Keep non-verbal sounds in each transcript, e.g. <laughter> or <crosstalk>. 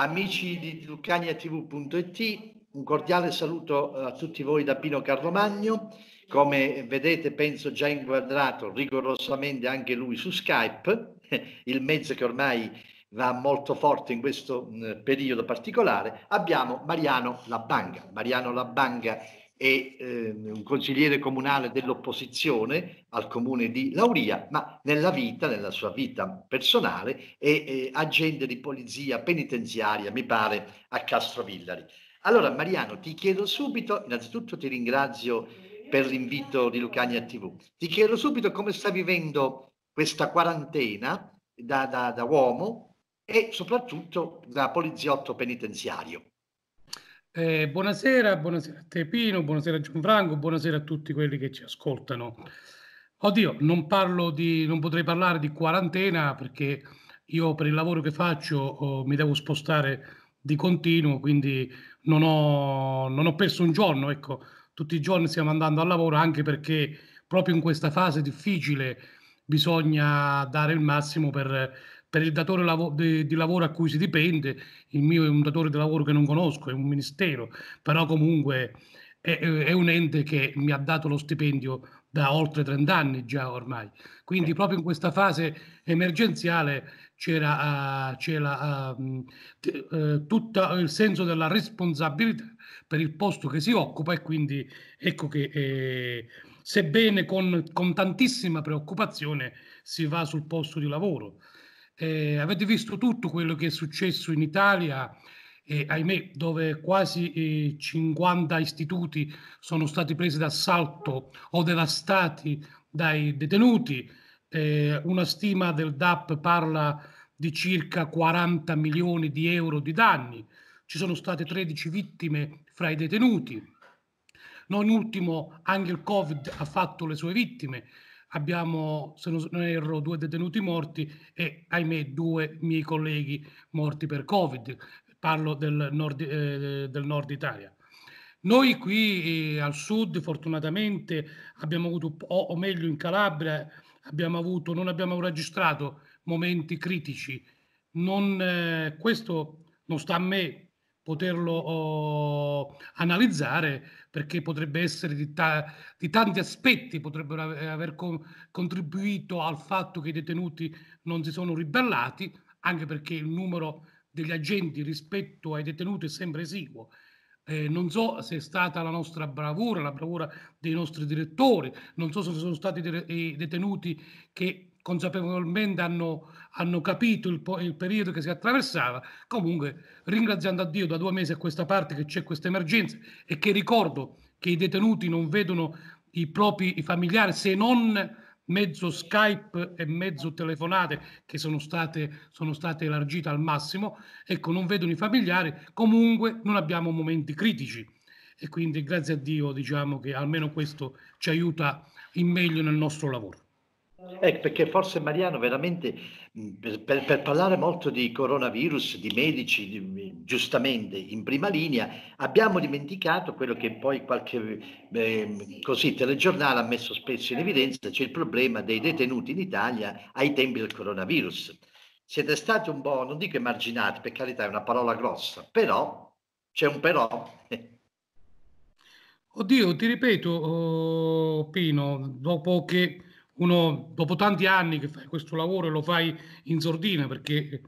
Amici di lucaniatv.it, un cordiale saluto eh, a tutti voi da Pino Carlomagno. Come vedete, penso già inquadrato rigorosamente anche lui su Skype, <laughs> il mezzo che ormai va molto forte in questo periodo particolare, abbiamo Mariano Labanga. Mariano Labanga e eh, un consigliere comunale dell'opposizione al comune di Lauria, ma nella vita, nella sua vita personale, è eh, agente di polizia penitenziaria, mi pare, a Castrovillari. Allora Mariano, ti chiedo subito, innanzitutto ti ringrazio per l'invito di Lucania TV, ti chiedo subito come sta vivendo questa quarantena da, da, da uomo e soprattutto da poliziotto penitenziario. Eh, buonasera, buonasera a te Pino, buonasera a Gianfranco, buonasera a tutti quelli che ci ascoltano. Oddio, non, parlo di, non potrei parlare di quarantena perché io per il lavoro che faccio oh, mi devo spostare di continuo, quindi non ho, non ho perso un giorno, ecco, tutti i giorni stiamo andando al lavoro anche perché proprio in questa fase difficile bisogna dare il massimo per per il datore lav- di, di, lavoro a cui si dipende, il mio è un datore di lavoro che non conosco, è un ministero, però comunque è, è un ente che mi ha dato lo stipendio da oltre 30 anni già ormai. Quindi proprio in questa fase emergenziale c'era, uh, c'era uh, t- uh, eh, tutto eh, il senso della responsabilità per il posto che si occupa e quindi ecco che eh, sebbene con, con tantissima preoccupazione si va sul posto di lavoro. Eh, avete visto tutto quello che è successo in Italia, eh, ahimè, dove quasi eh, 50 istituti sono stati presi d'assalto o devastati dai detenuti. Eh, una stima del DAP parla di circa 40 milioni di euro di danni. Ci sono state 13 vittime fra i detenuti. Non ultimo, anche il Covid ha fatto le sue vittime abbiamo, se non erro, due detenuti morti e ahimè due miei colleghi morti per Covid, parlo del nord, eh, del nord Italia. Noi qui eh, al sud fortunatamente abbiamo avuto, o, o meglio in Calabria, abbiamo avuto, non abbiamo registrato momenti critici. Non, eh, questo non sta a me poterlo oh, analizzare perché potrebbe essere di, ta- di tanti aspetti, potrebbero aver con- contribuito al fatto che i detenuti non si sono ribellati, anche perché il numero degli agenti rispetto ai detenuti è sempre esiguo. Eh, non so se è stata la nostra bravura, la bravura dei nostri direttori, non so se sono stati de- i detenuti che consapevolmente hanno, hanno capito il, il, periodo che si attraversava. Comunque, ringraziando a Dio da due mesi a questa parte che c'è questa emergenza e che ricordo che i detenuti non vedono i propri i familiari se non mezzo Skype e mezzo telefonate che sono state, sono state elargite al massimo, ecco, non vedono i familiari, comunque non abbiamo momenti critici e quindi grazie a Dio diciamo che almeno questo ci aiuta in meglio nel nostro lavoro. Ecco, perché forse Mariano veramente per, per, parlare molto di coronavirus, di medici, di, giustamente in prima linea, abbiamo dimenticato quello che poi qualche eh, così, telegiornale ha messo spesso in evidenza, c'è cioè il problema dei detenuti in Italia ai tempi del coronavirus. Siete stati un po', non dico emarginati, per carità è una parola grossa, però c'è un però. Oddio, ti ripeto, oh, Pino, dopo che uno dopo tanti anni che fai questo lavoro e lo fai in sordina perché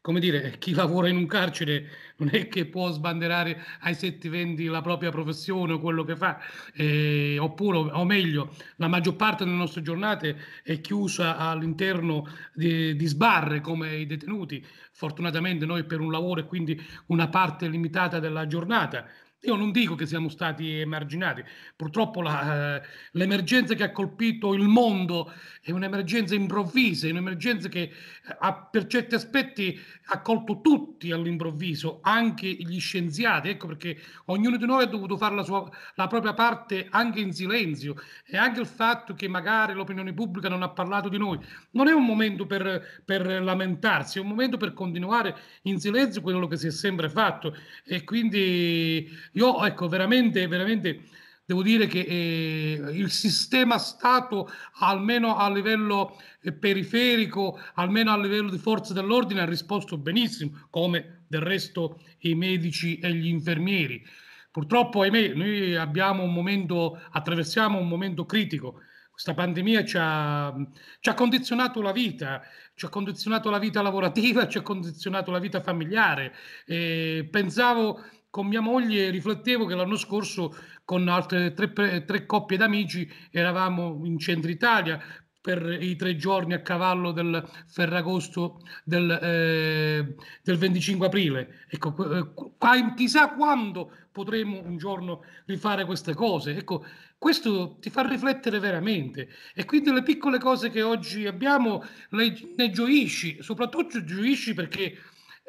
come dire, <laughs> chi lavora in un carcere non è che può sbanderare ai setti vendi la propria professione o quello che fa, eh, oppure, o meglio, la maggior parte delle nostre giornate è chiusa all'interno di, di sbarre come i detenuti. Fortunatamente noi per un lavoro e quindi una parte limitata della giornata io non dico che siamo stati emarginati, purtroppo la, eh, l'emergenza che ha colpito il mondo è un'emergenza improvvisa, è un'emergenza che eh, ha, per certi aspetti ha colto tutti all'improvviso, anche gli scienziati, ecco perché ognuno di noi ha dovuto fare la, sua, la propria parte anche in silenzio e anche il fatto che magari l'opinione pubblica non ha parlato di noi. Non è un momento per, per lamentarsi, è un momento per continuare in silenzio quello che si è sempre fatto e quindi io, ecco, veramente, veramente devo dire che eh, il sistema Stato, almeno a livello eh, periferico, almeno a livello di forze dell'ordine, ha risposto benissimo, come del resto i medici e gli infermieri. Purtroppo, ahimè, noi abbiamo un momento, attraversiamo un momento critico. Questa pandemia ci ha, ci ha condizionato la vita, ci ha condizionato la vita lavorativa, <laughs> ci ha condizionato la vita familiare. Eh, pensavo con mia moglie riflettevo che l'anno scorso con altre tre, tre coppie d'amici eravamo in centro Italia per i tre giorni a cavallo del Ferragosto del, eh, del 25 aprile. Ecco, eh, chissà quando potremo un giorno rifare queste cose. Ecco, questo ti fa riflettere veramente e quindi le piccole cose che oggi abbiamo le, ne gioisci, soprattutto gioisci perché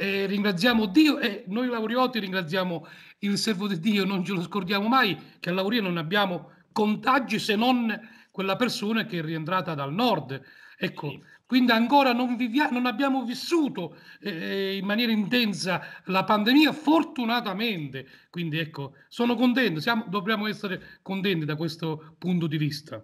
eh, ringraziamo Dio e noi laurioti ringraziamo il servo di Dio, non ce lo scordiamo mai che a Lauria non abbiamo contagi se non quella persona che è rientrata dal nord. Ecco, sì. quindi ancora non, vivia- non abbiamo vissuto eh, eh in maniera intensa la pandemia, fortunatamente. Quindi ecco, sono contento, siamo, dobbiamo essere contenti da questo punto di vista.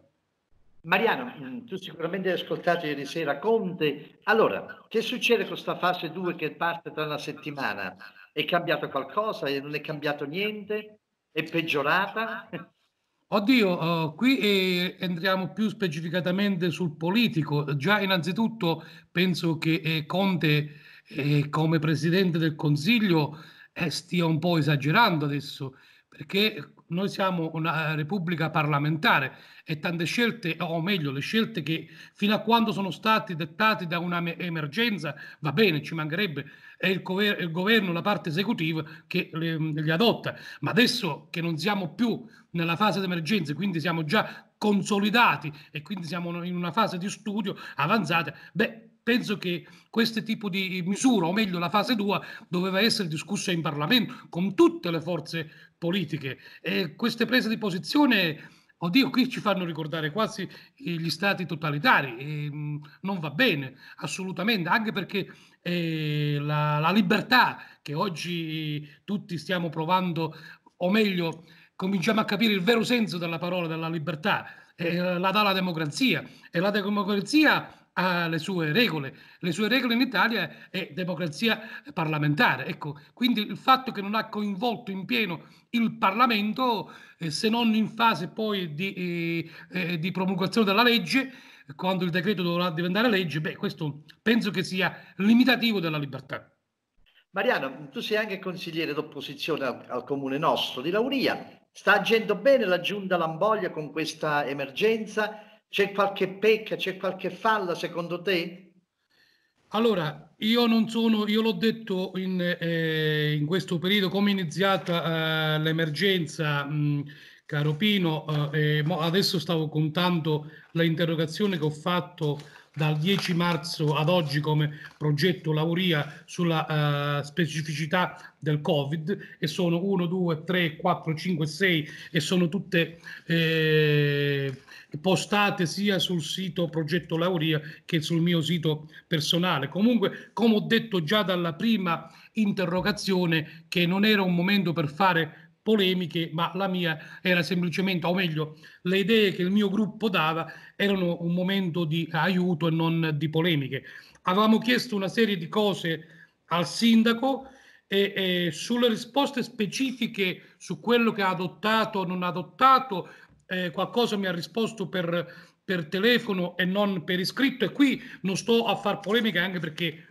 Mariano, mm, tu sicuramente hai ascoltato ieri sera Conte. Allora, che succede con questa fase 2 che parte tra una settimana? È cambiato qualcosa? Non è cambiato niente? È peggiorata? Oddio, oh, qui eh, entriamo più specificatamente sul politico. Già innanzitutto penso che eh, Conte eh, come Presidente del Consiglio eh, stia un po' esagerando adesso perché noi siamo una eh, repubblica parlamentare e tante scelte, o meglio, le scelte che fino a quando sono state dettate da un'emergenza, va bene, ci mancherebbe, è il, gover- il governo, la parte esecutiva che le, mm, le adotta. Ma adesso che non siamo più nella fase d'emergenza, quindi siamo già consolidati e quindi siamo in una fase di studio avanzata, beh, penso che questo tipo di misura, o meglio la fase 2, doveva essere discussa in Parlamento con tutte le forze politiche e queste prese di posizione... Oddio, qui ci fanno ricordare quasi gli stati totalitari, e, mh, mm, non va bene assolutamente, anche perché eh, la, la, libertà che oggi tutti stiamo provando, o meglio, cominciamo a capire il vero senso della parola della libertà, eh, la dà la democrazia e la democrazia ha le sue regole, le sue regole in Italia è democrazia parlamentare. Ecco, quindi il fatto che non ha coinvolto in pieno il Parlamento, eh, se non in fase poi di, eh, eh, di promulgazione della legge, quando il decreto dovrà diventare legge, beh, questo penso che sia limitativo della libertà. Mariano, tu sei anche consigliere d'opposizione al, al comune nostro di Lauria. Sta agendo bene la giunta Lamboglia con questa emergenza? C'è qualche pecca, c'è qualche falla secondo te? Allora, io non sono, io l'ho detto in, eh, in questo periodo come è iniziata eh, l'emergenza, mh, caro Pino, eh, adesso stavo contando l'interrogazione che ho fatto dal 10 marzo ad oggi come progetto Lauria sulla uh, specificità del Covid e sono 1, 2, 3, 4, 5, 6 e sono tutte eh, postate sia sul sito Progetto Lauria che sul mio sito personale. Comunque, come ho detto già dalla prima interrogazione, che non era un momento per fare polemiche, ma la mia era semplicemente, o meglio, le idee che il mio gruppo dava erano un momento di aiuto e non di polemiche. Avevamo chiesto una serie di cose al sindaco e, e sulle risposte specifiche su quello che ha adottato o non ha adottato, eh, qualcosa mi ha risposto per, per telefono e non per iscritto e qui non sto a far polemiche anche perché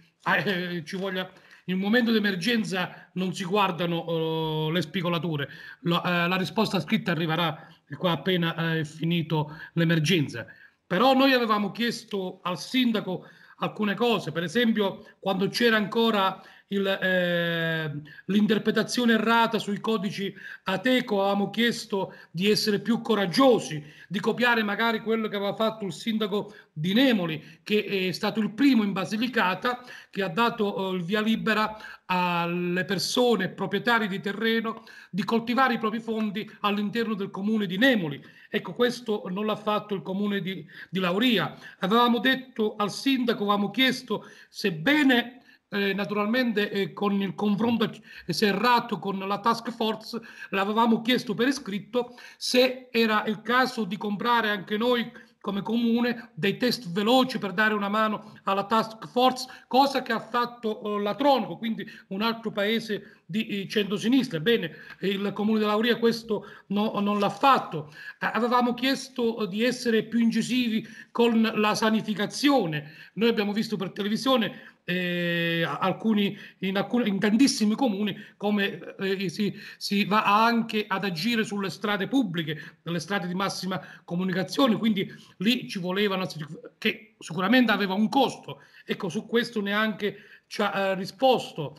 eh, ci voglia in un momento di emergenza non si guardano uh, le spicolature, la, uh, eh, la risposta scritta arriverà qua appena eh, è finito l'emergenza. Però noi avevamo chiesto al sindaco alcune cose, per esempio quando c'era ancora il, eh, l'interpretazione errata sui codici Ateco, avevamo chiesto di essere più coraggiosi, di copiare magari quello che aveva fatto il sindaco di Nemoli, che è stato il primo in Basilicata che ha dato eh, il via libera alle persone proprietarie di terreno di coltivare i propri fondi all'interno del comune di Nemoli. Ecco, questo non l'ha fatto il comune di, di Lauria. Avevamo detto al sindaco, avevamo chiesto, sebbene eh, naturalmente eh, con il confronto serrato con la task force, l'avevamo chiesto per iscritto se era il caso di comprare anche noi come comune dei test veloci per dare una mano alla task force, cosa che ha fatto eh, la Tronico, quindi un altro paese di eh, centrosinistra. Bene, il Comune della Lauria questo no, non l'ha fatto. Avevamo chiesto eh, di essere più incisivi con la sanificazione. Noi abbiamo visto per televisione eh, alcuni, in, alcuni, in, tantissimi comuni come eh, eh, si, si, va anche ad agire sulle strade pubbliche, nelle strade di massima comunicazione, quindi lì ci voleva una, che sicuramente aveva un costo. Ecco, su questo neanche ci ha eh, risposto.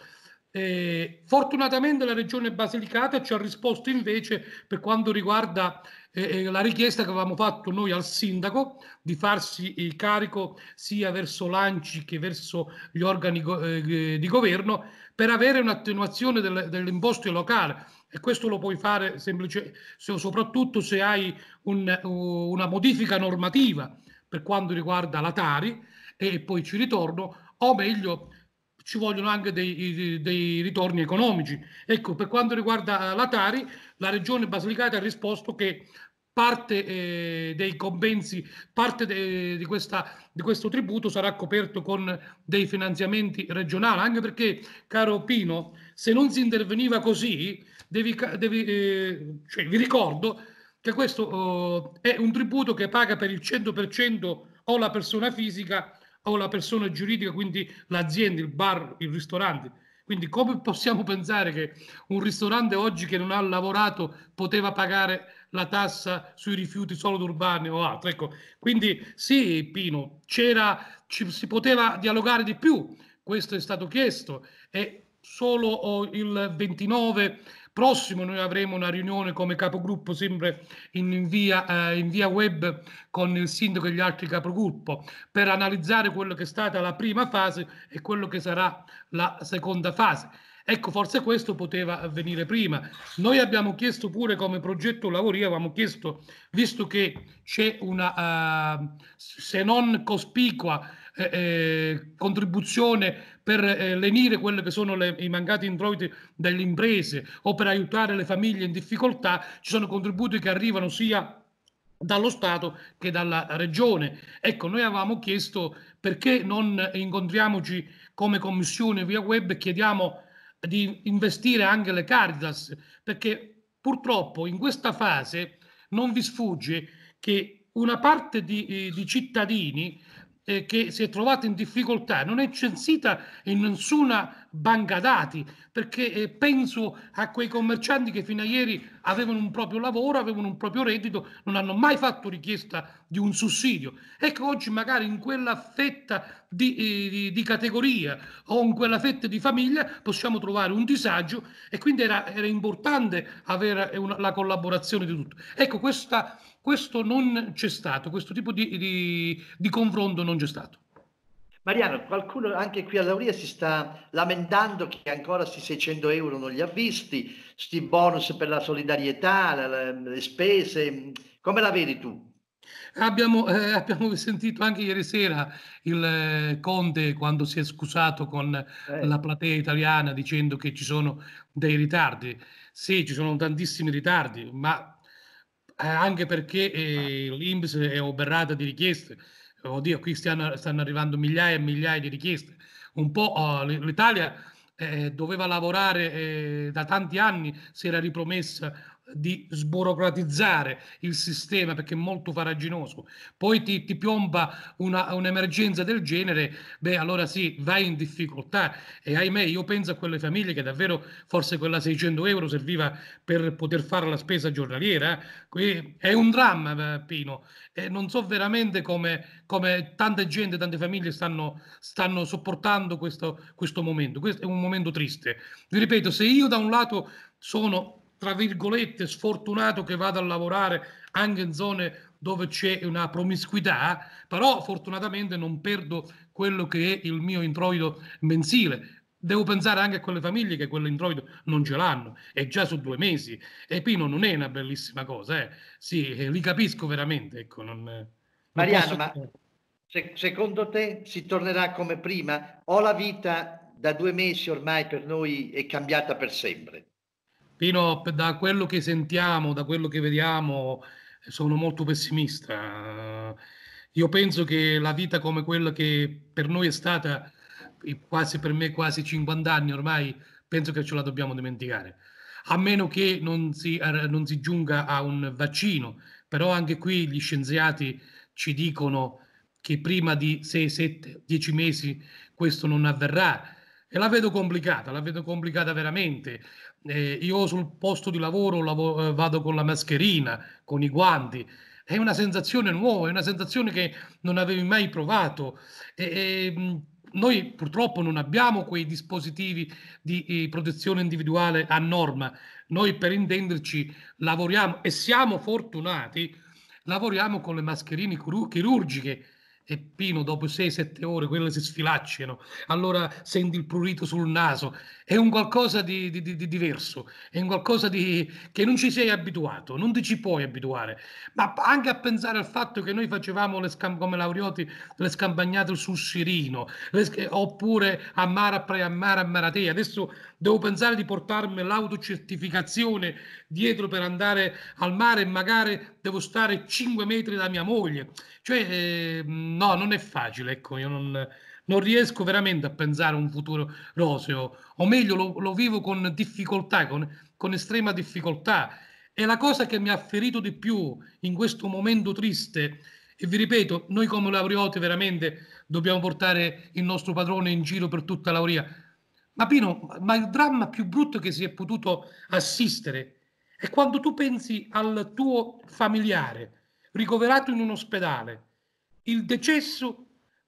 Eh, fortunatamente la regione Basilicata ci ha risposto invece per quanto riguarda eh, eh, la richiesta che avevamo fatto noi al sindaco di farsi il carico sia verso l'ANCI che verso gli organi go- eh, di governo per avere un'attenuazione del, dell'imposto locale e questo lo puoi fare semplice, se, soprattutto se hai un, una modifica normativa per quanto riguarda la Tari e poi ci ritorno o meglio ci vogliono anche dei, dei, ritorni economici. Ecco, per quanto riguarda eh, la Tari, la regione Basilicata ha risposto che parte eh, dei compensi, parte de, eh, di, questa, di, questo tributo sarà coperto con dei finanziamenti regionali, anche perché, caro Pino, se non si interveniva così, devi, devi, eh, cioè, vi ricordo che questo eh, è un tributo che paga per il 100% o la persona fisica o la persona giuridica, quindi l'azienda, il bar, il ristorante. Quindi come possiamo pensare che un ristorante oggi che non ha lavorato poteva pagare la tassa sui rifiuti solo urbani o altro? Ecco, quindi sì Pino, c'era, ci, si poteva dialogare di più, questo è stato chiesto e solo il 29 prossimo noi avremo una riunione come capogruppo sempre in, via, eh, in, via, web con il sindaco e gli altri capogruppo per analizzare quello che è stata la prima fase e quello che sarà la seconda fase. Ecco, forse questo poteva avvenire prima. Noi abbiamo chiesto pure come progetto lavori, avevamo chiesto, visto che c'è una, eh, se non cospicua, eh, eh, contribuzione per eh, lenire quelli che sono le, i mancati introiti delle imprese o per aiutare le famiglie in difficoltà, ci sono contributi che arrivano sia dallo Stato che dalla Regione. Ecco, noi avevamo chiesto perché non incontriamoci come commissione via web e chiediamo di investire anche le Caritas, perché purtroppo in questa fase non vi sfugge che una parte di, eh, di cittadini eh, che si è trovata in difficoltà, non è censita in nessuna banca dati, perché eh, penso a quei commercianti che fino a ieri avevano un proprio lavoro, avevano un proprio reddito, non hanno mai fatto richiesta di un sussidio. Ecco, oggi magari in quella fetta di, eh, di, di categoria o in quella fetta di famiglia possiamo trovare un disagio e quindi era, era importante avere una, la collaborazione di tutti. Ecco, questa, questo non c'è stato, questo tipo di, di confronto non c'è stato. Mariano, qualcuno anche qui all'Auria si sta lamentando che ancora sti 600 euro non li ha visti, sti bonus per la solidarietà, le, le spese, come la vedi tu? Abbiamo, eh, abbiamo, sentito anche ieri sera il eh, Conte quando si è scusato con eh. la platea italiana dicendo che ci sono dei ritardi. Sì, ci sono tantissimi ritardi, ma eh, anche perché eh, l'Inps è oberrata di richieste oddio, qui stiano, stanno arrivando migliaia e migliaia di richieste. Un po' oh, l'Italia eh, doveva lavorare eh, da tanti anni, si era ripromessa di sburocratizzare il sistema perché è molto faraginoso, poi ti, ti piomba una, un'emergenza del genere, beh allora sì, vai in difficoltà e ahimè io penso a quelle famiglie che davvero forse quella 600 euro serviva per poter fare la spesa giornaliera, eh. Qui è un dramma eh, Pino e non so veramente come, come tanta gente, tante famiglie stanno, stanno sopportando questo, questo momento, questo è un momento triste. Vi ripeto, se io da un lato sono tra virgolette, sfortunato che vada a lavorare anche in zone dove c'è una promiscuità, però fortunatamente non perdo quello che è il mio introito mensile. Devo pensare anche a quelle famiglie che quell'introito non ce l'hanno, è già su due mesi. E Pino non è una bellissima cosa, eh. Sì, eh, li capisco veramente. Ecco, non, non Mariano, posso... ma se, secondo te si tornerà come prima? O la vita da due mesi ormai per noi è cambiata per sempre? Pino, da quello che sentiamo, da quello che vediamo, sono molto pessimista. Io penso che la vita come quella che per noi è stata, quasi per me quasi 50 anni ormai, penso che ce la dobbiamo dimenticare. A meno che non si, eh, non si giunga a un vaccino, però anche qui gli scienziati ci dicono che prima di 6, 7, 10 mesi questo non avverrà. E la vedo complicata, la vedo complicata veramente eh, io sul posto di lavoro lav- eh, vado con la mascherina, con i guanti. È una sensazione nuova, è una sensazione che non avevi mai provato. E, e, mm, noi purtroppo non abbiamo quei dispositivi di eh, protezione individuale a norma. Noi per intenderci lavoriamo e siamo fortunati, lavoriamo con le mascherine chirurgiche e Pino dopo 6-7 ore quelle si sfilacciano, allora senti il prurito sul naso, è un qualcosa di, di, di, di diverso, è un qualcosa di, che non ci sei abituato, non ti ci puoi abituare, ma anche a pensare al fatto che noi facevamo le scam- come laureati le scampagnate sul Sirino, sc- oppure a Mara, a Mara, a Maratea, adesso devo pensare di portarmi l'autocertificazione dietro per andare al mare e magari devo stare 5 metri da mia moglie, cioè... Eh, no, non è facile, ecco, io non, non riesco veramente a pensare a un futuro roseo, o meglio lo, lo vivo con difficoltà, con, con, estrema difficoltà. E la cosa che mi ha ferito di più in questo momento triste, e vi ripeto, noi come laureati veramente dobbiamo portare il nostro padrone in giro per tutta l'auria, ma Pino, ma il dramma più brutto che si è potuto assistere è quando tu pensi al tuo familiare ricoverato in un ospedale, il decesso,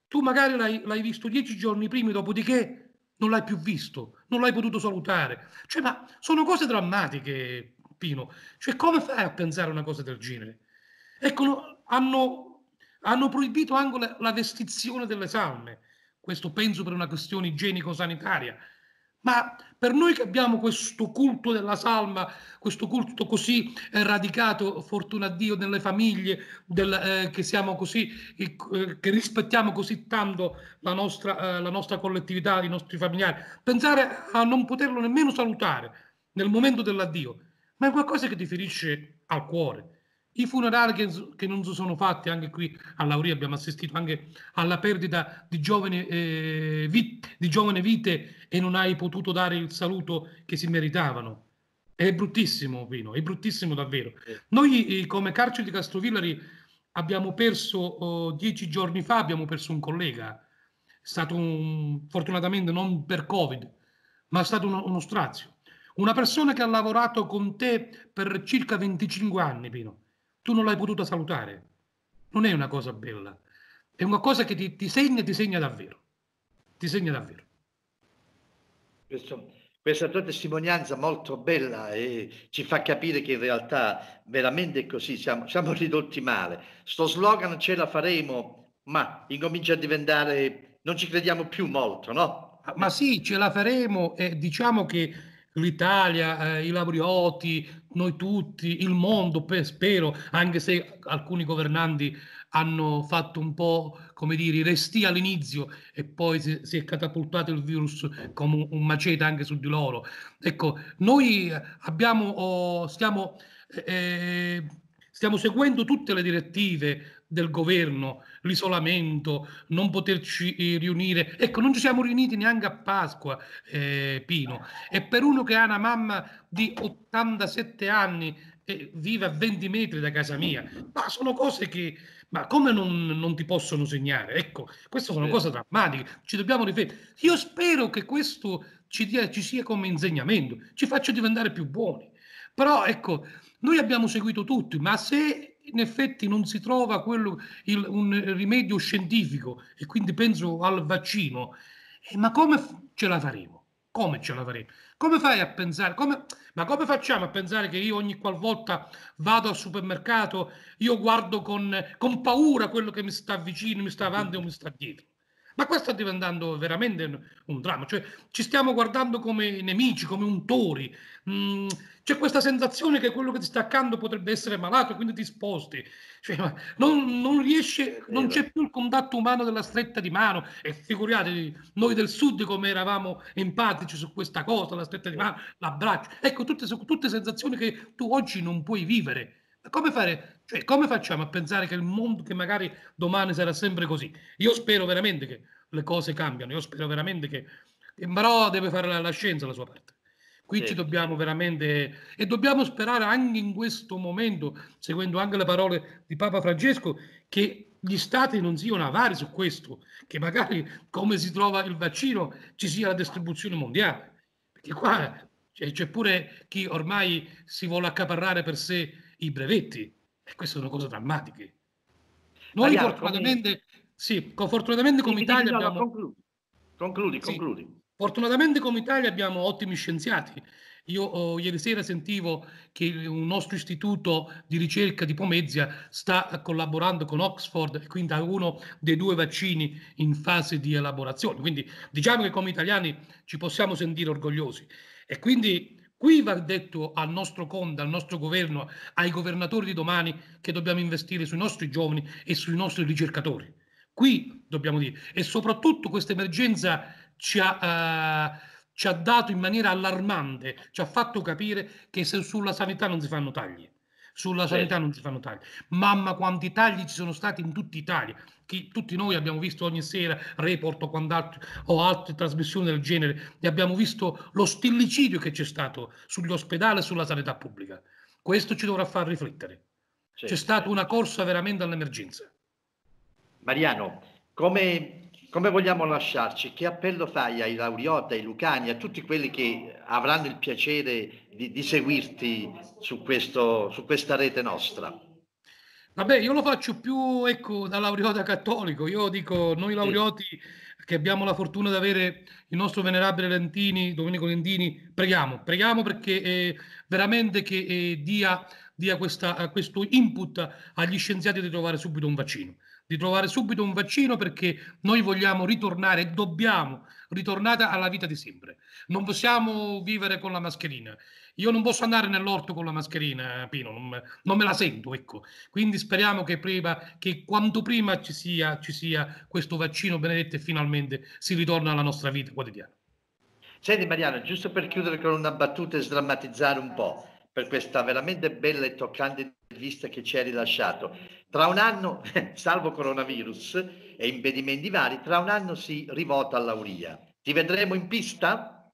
tu magari l'hai, l'hai visto dieci giorni prima, dopodiché non l'hai più visto, non l'hai potuto salutare. Cioè, ma sono cose drammatiche, Pino. Cioè, come fai a pensare una cosa del genere? Ecco, hanno, hanno proibito anche la, la vestizione delle salme. Questo penso per una questione igienico-sanitaria, ma per noi che abbiamo questo culto della salma, questo culto così eh, radicato, fortuna a Dio, nelle famiglie, del, eh, che, così, eh, che, rispettiamo così tanto la nostra, eh, la nostra, collettività, i nostri familiari, pensare a non poterlo nemmeno salutare nel momento dell'addio, ma è qualcosa che ti ferisce al cuore i funerali che, che non si sono fatti, anche qui a Lauria abbiamo assistito anche alla perdita di giovani, eh, vit, di giovane vite e non hai potuto dare il saluto che si meritavano. È bruttissimo, Pino, è bruttissimo davvero. Noi eh, come carcere di Castrovillari abbiamo perso oh, dieci giorni fa, abbiamo perso un collega. È stato un, fortunatamente non per Covid, ma è stato uno, uno, strazio. Una persona che ha lavorato con te per circa 25 anni, Pino tu non l'hai potuta salutare. Non è una cosa bella, è una cosa che ti, ti segna, ti segna davvero. Ti segna davvero. Questo, questa tua testimonianza molto bella e ci fa capire che in realtà veramente è così, siamo, siamo ridotti male. Sto slogan ce la faremo, ma incomincia a diventare, non ci crediamo più molto, no? Ma sì, ce la faremo e diciamo che l'Italia, eh, i labrioti, noi tutti, il mondo, spero, anche se alcuni governanti hanno fatto un po', come dire, resti all'inizio e poi si, si, è catapultato il virus come un, macete anche su di loro. Ecco, noi abbiamo, oh, stiamo, eh, eh stiamo seguendo tutte le direttive del governo, l'isolamento, non poterci eh, riunire. Ecco, non ci siamo riuniti neanche a Pasqua, eh, Pino. E per uno che ha una mamma di 87 anni e vive a 20 metri da casa mia, ma sono cose che, ma come non, non ti possono segnare? Ecco, queste sono cose drammatiche, ci dobbiamo riferire. Io spero che questo ci, dia, ci sia come insegnamento, ci faccia diventare più buoni. Però ecco, noi abbiamo seguito tutti, ma se in effetti non si trova quello, il, un rimedio scientifico e quindi penso al vaccino. Eh, ma come ce la faremo? Come ce la faremo? Come fai a pensare? Come, ma come facciamo a pensare che io ogni qualvolta vado al supermercato, io guardo con, con paura quello che mi sta vicino, mi sta avanti o mi sta dietro? Ma questo sta diventando veramente un, un dramma, cioè ci stiamo guardando come nemici, come untori. Mm, c'è questa sensazione che quello che ti sta accanto potrebbe essere malato, e quindi ti sposti. Cioè, non, non, riesce, non c'è più il contatto umano della stretta di mano. E figuratevi, noi del sud come eravamo empatici su questa cosa, la stretta di mano, l'abbraccio. Ecco, tutte, tutte sensazioni che tu oggi non puoi vivere come, fare, cioè, come facciamo a pensare che il mondo, che magari domani sarà sempre così? Io spero veramente che le cose cambiano, io spero veramente che... Però deve fare la, la scienza la sua parte. Qui sì. ci dobbiamo veramente... E dobbiamo sperare anche in questo momento, seguendo anche le parole di Papa Francesco, che gli stati non siano avari su questo, che magari come si trova il vaccino ci sia la distribuzione mondiale. Perché qua cioè, c'è, pure chi ormai si vuole accaparrare per sé i brevetti. E queste sono cose drammatiche. Noi Maria, fortunatamente, come... Sì, fortunatamente come Italia abbiamo... Concludi, concludi. Sì. Fortunatamente come Italia abbiamo ottimi scienziati. Io oh, ieri sera sentivo che un nostro istituto di ricerca di Pomezia sta collaborando con Oxford, quindi ha uno dei due vaccini in fase di elaborazione. Quindi diciamo che come italiani ci possiamo sentire orgogliosi. E quindi Qui va detto al nostro Conte, al nostro governo, ai governatori di domani che dobbiamo investire sui nostri giovani e sui nostri ricercatori. Qui dobbiamo dire. E soprattutto questa emergenza ci ha, eh, ci ha dato in maniera allarmante, ci ha fatto capire che se sulla sanità non si fanno tagli sulla sanità non si fanno tagli. Mamma quanti tagli ci sono stati in tutta Italia. che tutti noi abbiamo visto ogni sera report o, quant'altro, o altre trasmissioni del genere e abbiamo visto lo stillicidio che c'è stato sugli ospedali e sulla sanità pubblica. Questo ci dovrà far riflettere. C'è stata una corsa veramente all'emergenza. Mariano, come come vogliamo lasciarci? Che appello fai ai Lauriota, ai Lucani, a tutti quelli che avranno il piacere di, di seguirti su, questo, su, questa rete nostra? Vabbè, io lo faccio più ecco, da Lauriota cattolico, io dico noi Laurioti sì. che abbiamo la fortuna di avere il nostro venerabile Lentini, Domenico Lentini, preghiamo, preghiamo perché eh, veramente che eh, dia, dia questa, questo input agli scienziati di trovare subito un vaccino di trovare subito un vaccino perché noi vogliamo ritornare, dobbiamo ritornare alla vita di sempre. Non possiamo vivere con la mascherina. Io non posso andare nell'orto con la mascherina, Pino, non, non me la sento, ecco. Quindi speriamo che, prima, che quanto prima ci sia, ci sia questo vaccino benedetto e finalmente si ritorna alla nostra vita quotidiana. Senti Mariano, giusto per chiudere con una battuta e sdrammatizzare un po', per questa veramente bella e toccante intervista che ci hai rilasciato. Tra un anno, <laughs> salvo coronavirus e impedimenti vari, tra un anno si rivota all'Auria. Ti vedremo in pista?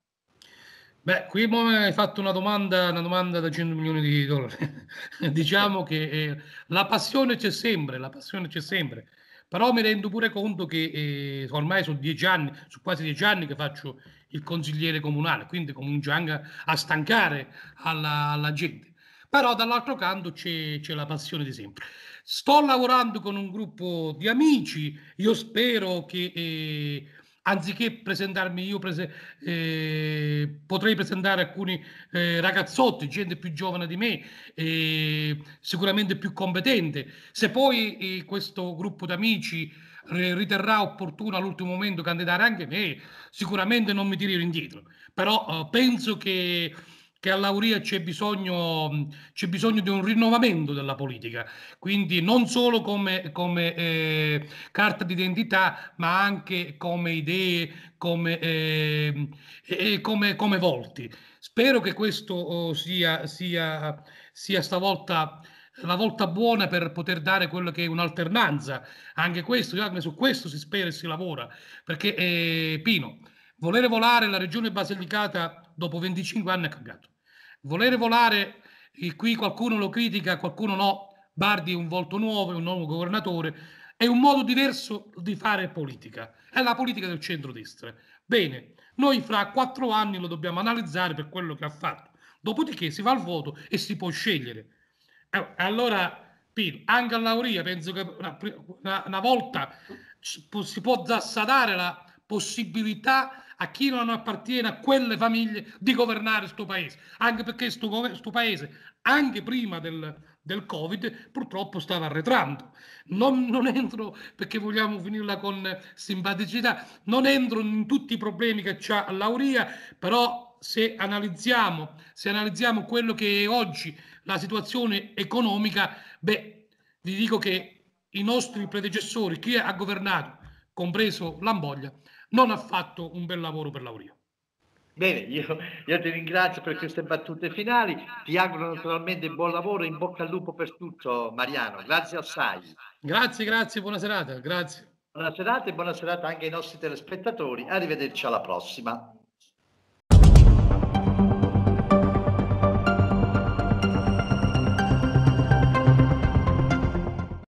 Beh, qui hai fatto una domanda, una domanda da 100 milioni di dollari. <laughs> diciamo che eh, la passione c'è sempre, la passione c'è sempre. Però mi rendo pure conto che eh, ormai sono dieci anni, su quasi dieci anni che faccio il consigliere comunale, quindi comincia anche a stancare alla, alla gente. Però dall'altro canto c'è, c'è la passione di sempre. Sto lavorando con un gruppo di amici, io spero che... Eh, anziché presentarmi io, prese, eh, potrei presentare alcuni eh, ragazzotti, gente più giovane di me, eh, sicuramente più competente. Se poi eh, questo gruppo di d'amici riterrà opportuno all'ultimo momento candidare anche me, sicuramente non mi tirerò indietro, però eh, penso che che a Lauria c'è bisogno, c'è bisogno, di un rinnovamento della politica, quindi non solo come, come eh, carta d'identità, ma anche come idee, come, eh, eh, come, come volti. Spero che questo oh, sia, sia, sia stavolta la volta buona per poter dare quello che è un'alternanza. Anche questo, io, su questo si spera e si lavora, perché eh, Pino, volere volare la regione Basilicata dopo 25 anni è cambiato. Volere volare, e eh, qui qualcuno lo critica, qualcuno no, Bardi è un volto nuovo, è un nuovo governatore, è un modo diverso di fare politica, è la politica del centro-destra. Bene, noi fra quattro anni lo dobbiamo analizzare per quello che ha fatto. Dopodiché si va al voto e si può scegliere. Allora, anche a Lauria penso che una, una, una volta si può zassadare la possibilità a chi non appartiene a quelle famiglie di governare questo paese, anche perché questo paese, anche prima del, del, Covid, purtroppo stava arretrando. Non, non entro, perché vogliamo finirla con simpaticità, non entro in tutti i problemi che c'ha l'Auria, però se analizziamo, se analizziamo quello che è oggi la situazione economica, beh, vi dico che i nostri predecessori, chi ha governato, compreso Lamboglia, non ha fatto un bel lavoro per l'Aurio. Bene, io, io, ti ringrazio per queste battute finali, ti auguro naturalmente buon lavoro e in bocca al lupo per tutto Mariano, grazie assai. Grazie, grazie, buona serata, grazie. Buona serata e buona serata anche ai nostri telespettatori, arrivederci alla prossima.